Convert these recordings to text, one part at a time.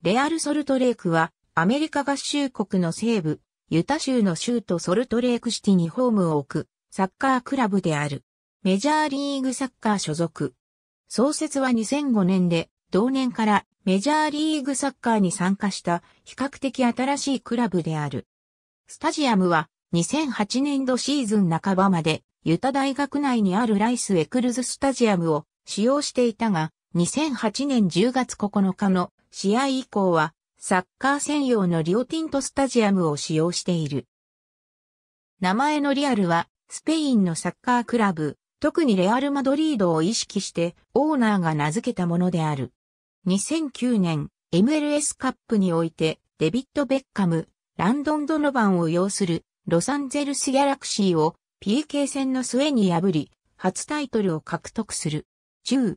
レアル・ソルトレークは、アメリカ合衆国の西部、ユタ州の州都ソルトレークシティにホームを置く、サッカークラブである。メジャーリーグサッカー所属。創設は2005年で、同年からメジャーリーグサッカーに参加した比較的新しいクラブである。スタジアムは2008年度シーズン半ばまでユタ大学内にあるライス・エクルズスタジアムを使用していたが、2008年10月9日の試合以降は、サッカー専用のリオティントスタジアムを使用している。名前のリアルは、スペインのサッカークラブ、特にレアル・マドリードを意識してオーナーが名付けたものである。2009年 MLS カップにおいてデビッド・ベッカム、ランドン・ドノバンを擁するロサンゼルス・ギャラクシーを PK 戦の末に破り初タイトルを獲得する。10、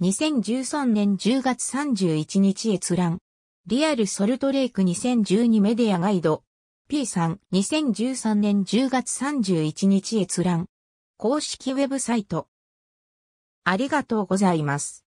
2013年10月31日閲覧。リアルソルトレイク2012メディアガイド。P さん、2013年10月31日閲覧。公式ウェブサイト。ありがとうございます。